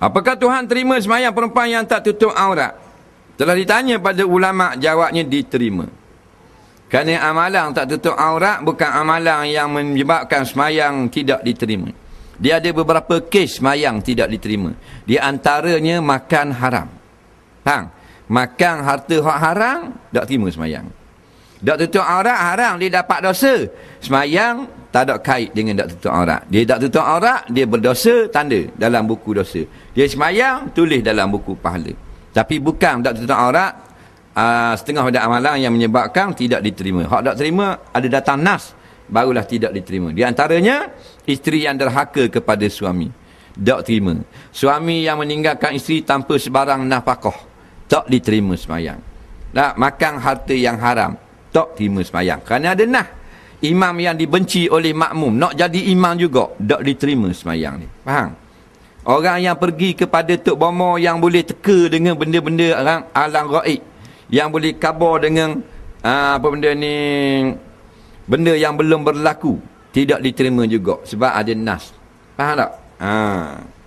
Apakah Tuhan terima semayang perempuan yang tak tutup aurat? Telah ditanya pada ulama, jawabnya diterima. Kerana amalan tak tutup aurat bukan amalan yang menyebabkan semayang tidak diterima. Dia ada beberapa kes semayang tidak diterima. Di antaranya makan haram. Faham? Makan harta hak haram, tak terima semayang. Dak tutup aurat haram dia dapat dosa. Semayang tak ada kait dengan dak tutup aurat. Dia dak tutup aurat dia berdosa tanda dalam buku dosa. Dia semayang tulis dalam buku pahala. Tapi bukan dak tutup aurat uh, setengah pada amalan yang menyebabkan tidak diterima. Hak dak terima ada datang nas barulah tidak diterima. Di antaranya isteri yang derhaka kepada suami. Dak terima. Suami yang meninggalkan isteri tanpa sebarang nafkah tak diterima semayang. Tak makan harta yang haram tak terima semayang. Kerana ada nah. Imam yang dibenci oleh makmum. Nak jadi imam juga. Tak diterima semayang ni. Faham? Orang yang pergi kepada Tok Bomo yang boleh teka dengan benda-benda orang alam ra'id. Yang boleh kabar dengan aa, ah, apa benda ni. Benda yang belum berlaku. Tidak diterima juga. Sebab ada nas. Faham tak? Haa. Ah.